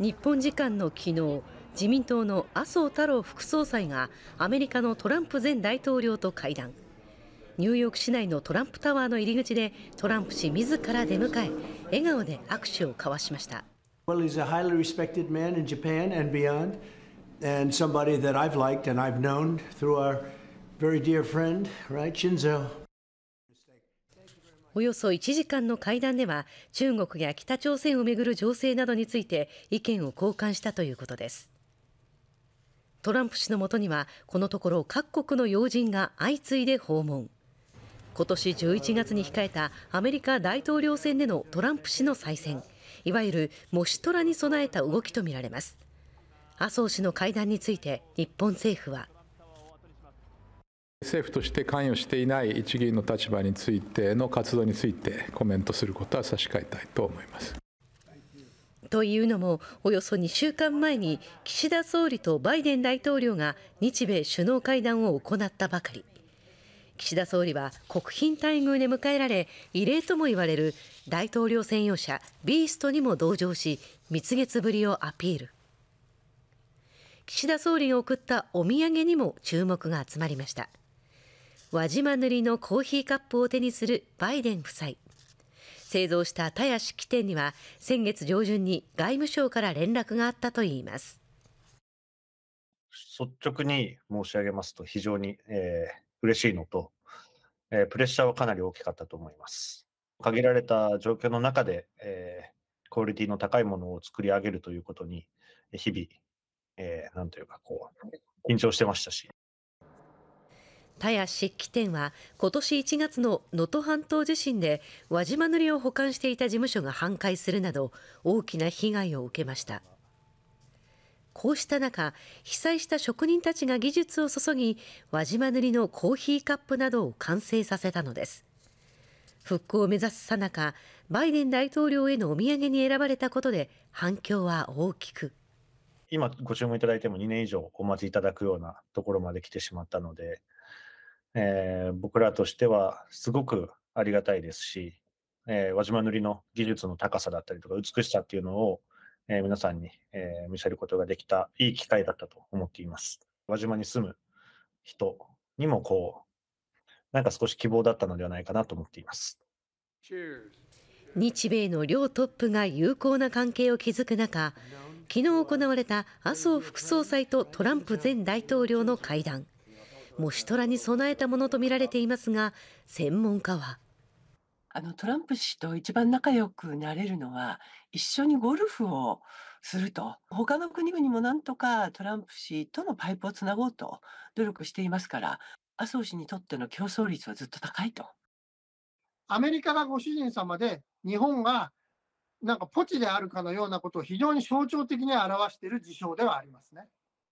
日本時間の昨日自民党の麻生太郎副総裁がアメリカのトランプ前大統領と会談ニューヨーク市内のトランプタワーの入り口でトランプ氏自ら出迎え笑顔で握手を交わしましたおよそ1時間の会談では中国や北朝鮮をめぐる情勢などについて意見を交換したということですトランプ氏のもとにはこのところ各国の要人が相次いで訪問今年11月に控えたアメリカ大統領選でのトランプ氏の再選いわゆる模試虎に備えた動きとみられます麻生氏の会談について日本政府は政府として関与していない一議員の立場についての活動についてコメントすることは差し控えたいと思います。というのもおよそ2週間前に岸田総理とバイデン大統領が日米首脳会談を行ったばかり岸田総理は国賓待遇で迎えられ異例とも言われる大統領専用車ビーストにも同乗し蜜月ぶりをアピール岸田総理が送ったお土産にも注目が集まりました。輪島塗のコーヒーカップを手にするバイデン夫妻製造した田屋式典には先月上旬に外務省から連絡があったといいます率直に申し上げますと非常に、えー、嬉しいのと、えー、プレッシャーはかなり大きかったと思います限られた状況の中で、えー、クオリティの高いものを作り上げるということに日々、えー、なんというかこう緊張してましたし田屋漆器店は今年1月の能登半島地震で輪島塗を保管していた事務所が半壊するなど大きな被害を受けましたこうした中被災した職人たちが技術を注ぎ輪島塗のコーヒーカップなどを完成させたのです復興を目指すさなかバイデン大統領へのお土産に選ばれたことで反響は大きく今ご注文いただいても2年以上お待ちいただくようなところまで来てしまったのでえー、僕らとしてはすごくありがたいですし、えー、輪島塗の技術の高さだったりとか美しさっていうのを、えー、皆さんに、えー、見せることができたいい機会だったと思っています。輪島に住む人にもこう、なんか少し希望だったのではないかなと思っています。日米の両トップが友好な関係を築く中、昨日行われた麻生副総裁とトランプ前大統領の会談。もシトラに備えたものとみられていますが専門家はあのトランプ氏と一番仲良くなれるのは一緒にゴルフをすると他の国々もなんとかトランプ氏とのパイプをつなごうと努力していますから麻生氏にとっての競争率はずっと高いと。アメリカがご主人様で日本がなんかポチであるかのようなことを非常に象徴的に表している事象ではありますね。